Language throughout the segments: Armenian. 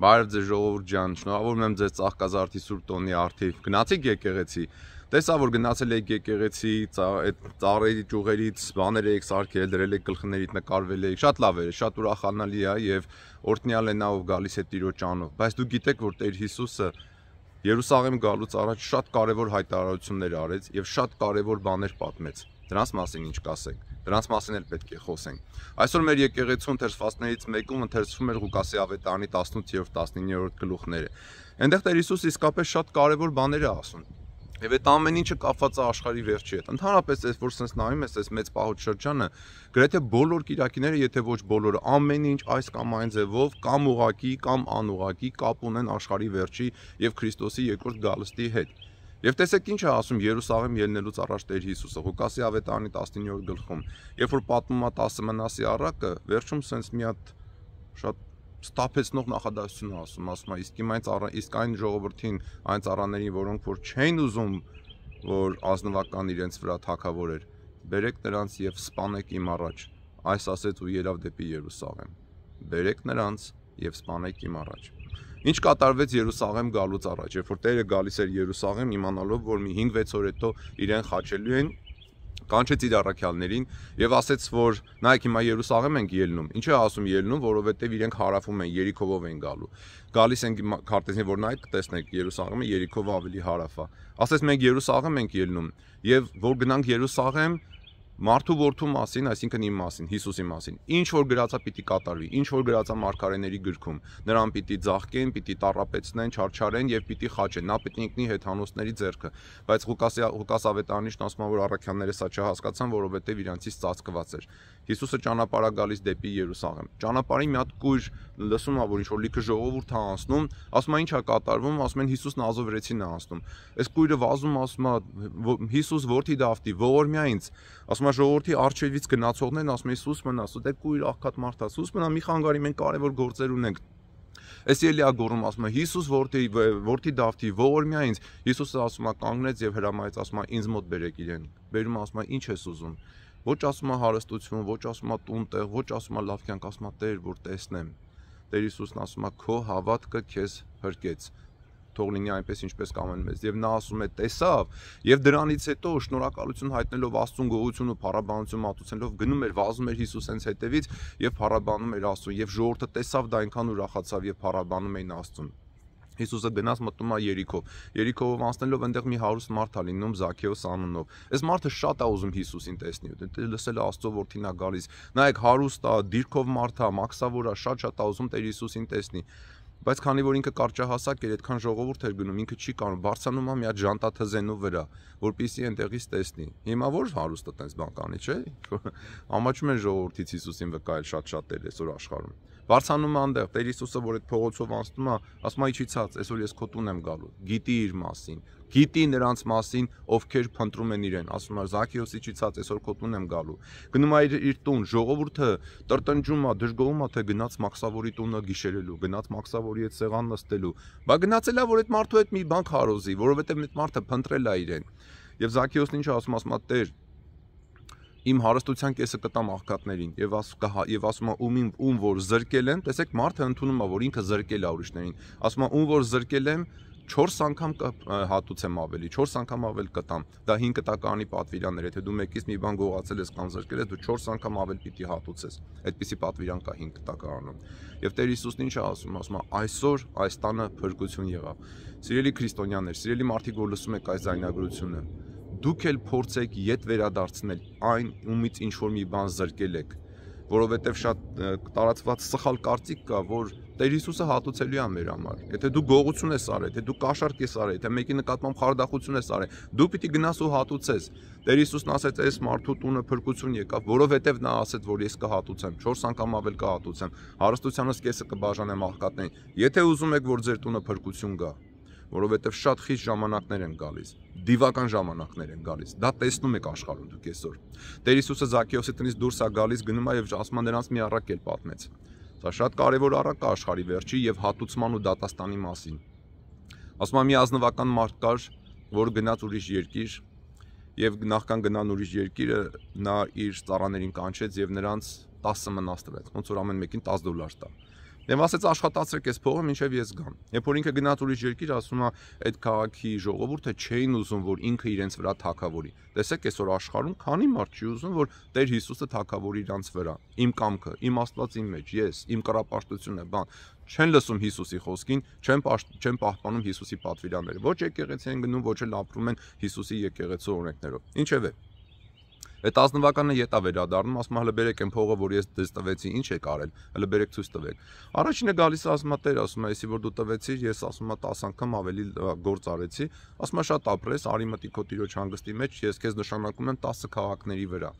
Բարև ձեզ ժողովուրդ ջան, շնորհավորում եմ ձեզ Ծաղկազարդի Սուրբ Տոնի արթիվ։ Գնացիք եկեղեցի։ Տեսա որ գնացել եք եկեղեցի, այդ ծառերի ճյուղերից բաներ եք սարքել, դրել եք գլխներիդ նկարվել եք։ Շատ լավ է, շատ ուրախանալի է եւ օրտնյալ է նա ով գալիս է Տիրոջ անով։ Բայց դու գիտեք որ Տեր Հիսուսը Երուսաղեմ գալուց առաջ շատ կարևոր հայտարարություններ արեց եւ շատ կարևոր բաներ պատմեց։ Դրանց մասին ինչ կասենք։ Դրանց մասին էլ պետք է խոսենք։ Այսօր մեր եկեղեցու ընթերցվածներից մեկում ընթերցվում էր Ղուկասի ավետարանի 18-րդ 19-րդ գլուխները։ Այնտեղ Տեր Հիսուս իսկապես շատ կարևոր բաներ է ասում։ Եվ այդ ամեն ինչը կապված է աշխարհի վերջի հետ։ Ընդհանրապես այս որ sense նայում ես այս մեծ պահոց շրջանը, գրեթե բոլոր կիրակիները, եթե ոչ բոլորը, ամեն ինչ այս կամ այն ձևով կամ ուղակի կամ անուղակի կապ ունեն աշխարհի վերջի եւ Քրիստոսի երկրորդ գալստի հետ։ Եվ տեսեք ինչ է ասում Երուսաղեմ ելնելուց առաջ Տեր Հիսուսը Ղուկասի ավետարանի 19-րդ գլխում, երբ որ պատմում է 10 մնասի առակը, վերջում sense մի հատ շատ ստապեցնող նախադասություն ասում, ասում է, իսկ իմ այն ծառան, իսկ այն ժողովրդին, այն ծառաներին, որոնք որ չեն ուզում, որ ազնվական իրենց վրա թակավորեր, բերեք նրանց եւ սպանեք իմ առաջ։ Այս ասեց ու ելավ դեպի Երուսաղեմ։ Բերեք նրանց եւ սպանեք իմ առաջ։ Ինչ կատարվեց Երուսաղեմ գալուց առաջ, երբ որ Տերը գալիս էր Երուսաղեմ, իմանալով, որ մի 5-6 օր հետո իրեն խաչելու են, կանչեց իր առաքյալներին եւ ասեց որ նայեք հիմա Երուսաղեմ ենք ելնում ինչ է ասում ելնում որովհետեւ իրենք հարավում են Երիքովով են գալու գալիս են քարտեզին որ նայեք տեսնեք Երուսաղեմը Երիքով ավելի հարավ է ասես մենք Երուսաղեմ ենք ելնում եւ որ գնանք Երուսաղեմ Մարդու որդու մասին, այսինքն իմ մասին, Հիսուսի մասին։ Ինչ որ գրածա պիտի կատարվի, ինչ որ գրածա մարգարեների գրքում, նրան պիտի ձաղկեն, պիտի տառապեցնեն, չարչարեն եւ պիտի խաչեն, նա պիտի ինքնի հեթանոսների ձեռքը։ Բայց Ղուկասի Ղուկաս ավետարանիշն ասում է, որ առաքյանները սա չհասկացան, որովհետեւ իրանցից ծածկված էր։ Հիսուսը ճանապարհա գալիս դեպի Երուսաղեմ։ Ճանապարհի մի հատ կույր լսում է, որ ինչ որ լիքը ժողովուրդ է անցնում, ասում է ինչ է կատարվում, ասում են Հիսուսն Ազովրեցին է անցնում։ Այս կույրը վազում ասում է Հիսուս որդի Դավթի, ողորմյա ինձ, ասում է հանրաժողովրդի արչեվից գնացողներն ասում են սուս մնա, սուտ է դե քույր աղքատ մարդա, սուս մնա, մի խանգարի մենք կարևոր գործեր ունենք։ Էս Էլիա գոռում ասում է Հիսուս որդի որդի Դավթի ողորմյա ինձ Հիսուսը ասում է կանգնեց եւ հրամայեց ասում է ինձ մոտ բերեք իրեն։ Բերում ասում է ինչ ես ուզում։ Ոչ ասում է հարստություն, ոչ ասում է տուն տեղ, ոչ ասում է լավ կյանք, ասում է Տեր, որ տեսնեմ։ Տեր Հիսուսն ասում է քո հավատքը քեզ հրկեց թող լինի այնպես ինչպես կամ են մեզ եւ նա ասում է տեսավ եւ դրանից հետո շնորհակալություն հայտնելով աստծուն գողությունը փառաբանություն մատուցելով գնում էր վազում էր Հիսուսենց հետևից եւ փառաբանում էր աստծուն եւ ժողովուրդը տեսավ դա այնքան ուրախացավ եւ փառաբանում էին աստծուն Հիսուսը գնաց մտնում է Երիքով։ Երիքով անցնելով այնտեղ մի հարուստ մարդ է լինում Զաքեոս անունով։ Այս մարդը շատ է ուզում Հիսուսին տեսնել, դե լսել է Աստծո որդին է գալիս։ Նայեք հարուստ է, դիրքով մարդ է, մաքսավոր է, շատ-շատ է ուզում Տեր Հիսուսին տեսնի բայց քանի որ ինքը կարճահասակ էր, այդքան ժողովուրդ էր գնում, ինքը չի կարող բարձանում ա մի հատ ժանտաթզենու վրա, որպիսի այնտեղից տեսնի։ Հիմա որ հարուստը տենց բան կանի, չէ՞։ Ամաչում են ժողովրդից Հիսուսին վկայել շատ-շատեր այսօր աշխարհում։ Վարցանում է այնտեղ Տեր Հիսուսը, որ այդ փողոցով անցնում է, ասում է՝ «Իջի ցած, այսօր ես քո տուն եմ գալու»։ Գիտի իր մասին, գիտի նրանց մասին, ովքեր փնտրում են իրեն, ասում է Զաքեոս իջի ցած, այսօր քո տուն եմ գալու։ Գնում է իր, իր տուն, ժողովուրդը տրտնջում է, դժգոհում է, թե գնաց մաքսավորի տունը գիշերելու, գնաց մաքսավորի այդ սեղան նստելու։ Բա գնացել է, որ այդ մարդու հետ մի բան քարոզի, որովհետև այդ մարդը փնտրել է իրեն։ Եվ Զաքեոսն ինչ ասում, ասում է՝ «Տեր, իմ հարստության կեսը կտամ աղքատներին եւ ասում եւ ասում է ում ում որ զրկել եմ, տեսեք մարդը ընդունում է որ ինքը զրկել է ուրիշներին, ասում է ում որ զրկել եմ 4 անգամ հատուցեմ ավելի, 4 անգամ ավել կտամ։ Դա 5 տականի պատվիրաններ, եթե դու մեկից մի բան գողացել ես կամ զրկել ես, դու 4 անգամ ավել պիտի հատուցես։ Այդպիսի պատվիրան կա 5 տականում։ Եվ Տեր Հիսուսն ինչ է ասում, ասում է այսօր այս տանը փրկություն եղավ։ Սիրելի քրիստոնյաներ, սիրելի մարդիկ, որ լսում եք այս զայնագրությունը, դուք էլ փորձեք յետ վերադարձնել այն ումից ինչ որ մի բան զրկել եք որովհետև շատ տարածված սխալ կարծիք կա որ Տեր Հիսուսը հատուցելու է մեր համար։ Եթե դու գողություն ես արել, եթե դու կաշառք ես արել, եթե մեկի նկատմամբ խարդախություն ես արել, դու պիտի գնաս ու հատուցես։ Տեր Հիսուսն ասեց, այս մարդու տունը փրկություն եկավ, որովհետև նա ասեց, որ ես կհատուցեմ, 4 անգամ ավել կհատուցեմ, հարստությանս կեսը կբաժանեմ աղքատներին։ Եթե ուզում եք, որ ձեր տունը փրկություն գա, որովհետև շատ խիստ ժամանակներ են գալիս, դիվական ժամանակներ են գալիս։ Դա տեսնում եք աշխարհում դուք այսօր։ Տեր Հիսուսը Զաքեոսի տնից դուրս է գալիս, գնում է եւ ասում է նրանց մի առակ էլ պատմեց։ Սա շատ կարևոր առակ է աշխարհի վերջի եւ հատուցման ու դատաստանի մասին։ Ասում է մի ազնվական մարդ կար, որ գնաց ուրիշ երկիր եւ նախքան գնան ուրիշ երկիրը նա իր ծառաներին կանչեց եւ նրանց 10 մնաց տվեց։ Ոնց որ ամեն մեկին 10 դոլար տա։ Դեմ ասեց աշխատացեք այս փողը, մինչև ես գամ։ Երբ որ ինքը գնաց ուրիշ երկիր, ասում է, այդ քաղաքի ժողովուրդը չէին ուզում, որ ինքը իրենց վրա թակավորի։ Տեսեք, այսօր աշխարհում քանի մարդ չի ուզում, որ Տեր Հիսուսը թակավորի իրանց վրա։ Իմ կամքը, իմ Աստված իմ մեջ, ես, իմ կրապաշտությունը, բան, չեն լսում Հիսուսի խոսքին, չեն չեն պահպանում Հիսուսի պատվիրանները։ Ոչ եկեղեցի են գնում, ոչ էլ ապրում են Հիսուսի եկեղեցու օրենքներով։ Ինչևէ, Այդ ազնվականը յետա վերադառնում, ասում է հələ բերեք այն փողը, որ ես դες տվեցի, ինչ եք արել, հələ բերեք ցույց տվեք։ Առաջինը գալիս է ասում է տեր, ասում է, «Էսի որ դու տվեցիր, ես ասում է 10 անգամ ավելի գործ արեցի»։ Ասում է շատ ապրես, արի մտի քո տիրոջ հանգստի մեջ, ես քեզ նշանակում եմ 10 քաղաքների վրա։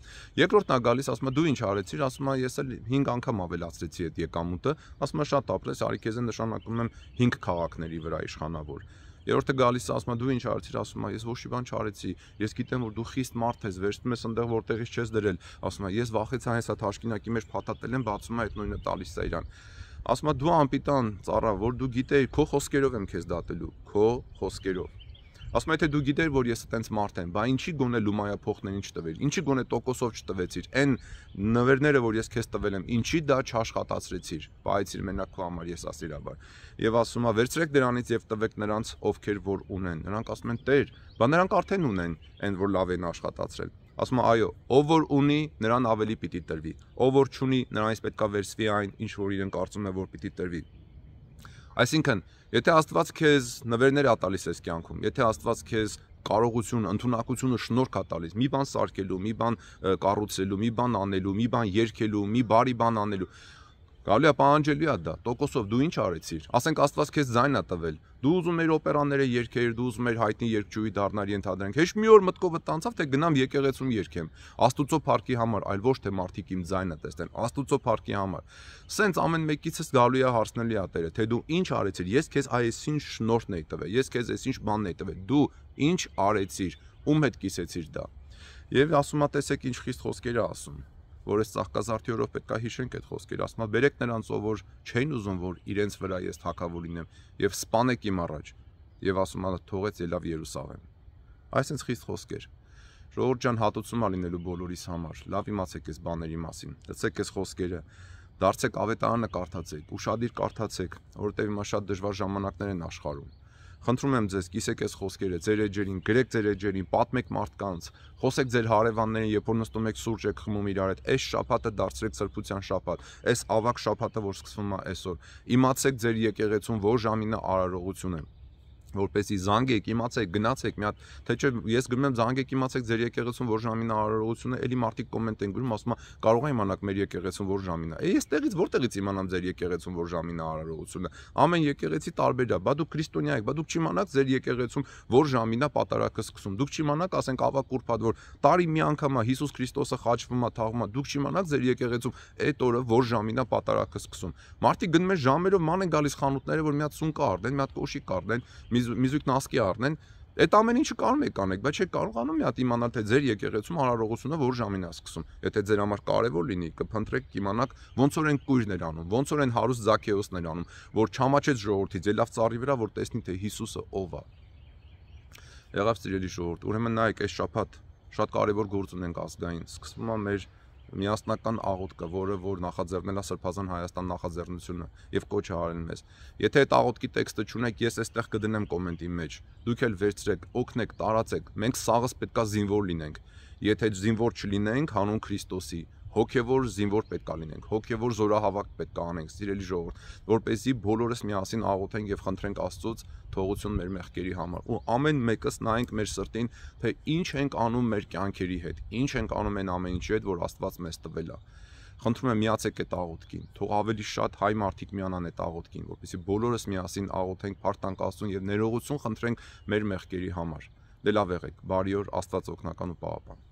Երկրորդն է գալիս, ասում է դու ինչ արեցիր, ասում է ես էլ 5 անգամ ավելացրեցի այդ եկամուտը, ասում է շատ ապրես, արի քեզ նշանակում եմ 5 քաղաքների վրա իշխանավոր։ Երրորդը գալիս է ասում է դու ինչ արեցիր, ասում է ես ոչ մի բան չարեցի։ Ես գիտեմ որ դու խիստ մարդ ես, վերցնում ես այնտեղ որտեղից չես դրել։ Ասում է ես վախեցա հենց այդ հաշկինակի մեջ փաթաթել եմ, բացում է այդ նույնը տալիս է իրան։ Ասում է դու անպիտան ծառա, որ դու գիտեի, քո խոսքերով եմ քեզ դատելու, քո խոսքերով ասում է թե դու գիտեր որ ես այտենց մարդ եմ բա ինչի գոնե լումայափոխներին չտվեր ինչի գոնե տոկոսով չտվեցիր այն նվերները որ ես քեզ տվել եմ ինչի դա չաշխատացրեցիր պայծիր մենակ քո համար ես ասիրաբար եւ ասում է վերցրեք դրանից եւ տվեք նրանց ովքեր որ ունեն նրանք ասում են տեր բա նրանք արդեն ունեն այն որ լավ են աշխատացրել ասում է այո ով որ ունի նրան ավելի պիտի տրվի ով որ չունի նրանից պետքա վերցվի այն ինչ որ իրեն կարծում է որ պիտի տրվի Այսինքն, եթե Աստված քեզ նվերներ է տալիս այս կյանքում, եթե Աստված քեզ կարողություն, ընտունակությունը շնորհք է տալիս։ Մի բան սարքելու, մի բան կառուցելու, մի բան անելու, մի բան երկելու, մի բարի բան անելու։ Կարելի է պահանջելի է դա։ Տոկոսով դու ինչ արեցիր։ Ասենք Աստված քեզ ձայն է տվել։ Դու ուզում էր օպերաները երգեր, դու ուզում էր հայտնի երգչուհի դառնալ ենթադրենք։ Հեշ մի օր մտքովդ տանցավ, թե գնամ եկեղեցում երգեմ։ Աստուծո փառքի համար, այլ ոչ թե մարդիկ իմ ձայնը տեսնեն, Աստուծո փառքի համար։ Սենց ամեն մեկիցս գալու է հարցնելի ա Տերը, թե դու ինչ արեցիր։ Ես քեզ այսինչ շնորհն էի տվել, ես քեզ այսինչ բանն էի տվել։ Դու ինչ արեցիր, ում հետ կիսեցիր դա։ Եվ ասում ա տեսեք ինչ խիստ խոսքեր է ասում որ այս ծաղկազարդիորով պետք է հիշենք այդ խոսքերը, ասում է բերեք նրանցով, որ չեն ուզում, որ իրենց վրա ես թակավոր լինեմ եւ սպանեք իմ առաջ եւ ասում է թողեց ելավ Երուսաղեմ։ Այսինքն խիստ խոսքեր։ Ժողովուրդ ջան հատուցում է լինելու բոլորիս համար։ Լավ իմացեք այս բաների մասին։ Լսեք այս խոսքերը դարձեք ավետարանը կարդացեք, ուշադիր կարդացեք, որովհետև հիմա շատ դժվար ժամանակներ են աշխարհում։ Խնդրում եմ ձեզ, կիսեք այս խոսքերը ձեր էջերին, գրեք ձեր էջերին, պատմեք մարդկանց, խոսեք ձեր հարևաններին, երբ որ նստում եք սուրճ եք խմում իրար հետ, այս շաբաթը դարձրեք սրբության շաբաթ, այս ավակ շաբաթը, որ սկսվում է այսօր։ Իմացեք ձեր եկեղեցուն, որ ժամին արարողություն է որպեսի զանգեք, իմացեք, գնացեք մի հատ, թե չէ ես գնում եմ զանգեք, իմացեք ձեր եկեղեցուն որ ժամին արարողությունը, էլի մարդիկ կոմենտ են գրում, ասում է, կարող է իմանալ մեր եկեղեցուն որ ժամին է։ Էստեղից որտեղից իմանամ ձեր եկեղեցուն որ ժամին արարողությունը։ Ամեն եկեղեցի տարբեր է, բա դուք քրիստոնյա եք, բա դուք չիմանաք ձեր եկեղեցում որ ժամին է պատարակը սկսում։ Դուք չիմանաք, ասենք ավակ ուրբաթ որ տարի մի անգամ է Հիսուս Քրիստոսը խաչվում է, թաղվում է, դուք չիմանաք ձեր եկեղեցում այդ օրը որ ժամին է պատարակը սկսում։ Մարդիկ գնում են ժամերով ման են գալիս խանութները, որ մի հատ սուն կա արդեն, մի հատ կոշիկ կա արդեն, մի միզույկ նասկի առնեն, այդ ամեն ինչը կարող եք անեք, բայց չեք կարողանում մի հատ իմանալ թե ձեր եկեղեցում հարարողությունը որ ժամին է սկսում։ Եթե ձեր համար կարևոր լինի, կփնտրեք իմանաք ոնց որ են կույրներ անում, ոնց որ են հարուստ Զաքեոսներ անում, որ չհամաչեց ժողովրդից, ելավ ծառի վրա, որ տեսնի թե Հիսուսը ով է։ Եղավ սիրելի ժողովուրդ, ուրեմն նայեք այս շփաթ շատ կարևոր գործ ունենք ազգային։ Սկսվում է մեր միասնական աղոթքը, որը որ նախաձեռնել է Սրբազան Հայաստան նախաձեռնությունը եւ կոչ է արել մեզ։ Եթե այդ աղոթքի տեքստը ճունեք, ես էստեղ կդնեմ կոմենտի մեջ։ Դուք էլ վերցրեք, օգնեք, տարածեք։ Մենք սաղս պետքա զինվոր լինենք։ Եթե զինվոր չլինենք հանուն Քրիստոսի, հոգևոր զինվոր պետք է լինենք, հոգևոր զորահավաք պետք է անենք, սիրելի ժողովուրդ, որպեսզի բոլորս միասին աղոթենք եւ խնդրենք Աստծոց թողություն մեր մեղքերի համար։ Ու ամեն մեկս նայենք մեր սրտին, թե ինչ ենք անում մեր կյանքերի հետ, ինչ ենք անում այն ամեն ինչի հետ, որ Աստված մեզ տվել է խնդրում եմ միացեք այդ աղոթքին։ Թող ավելի շատ հայ մարդիկ միանան այդ աղոթքին, որովհետեւ բոլորս միասին աղոթենք, բարտանք Աստծուն եւ ներողություն խնդրենք մեր մեղքերի համար։ Դե լավ եղեք, բարի օր, Աստված օգնական ու պահապան։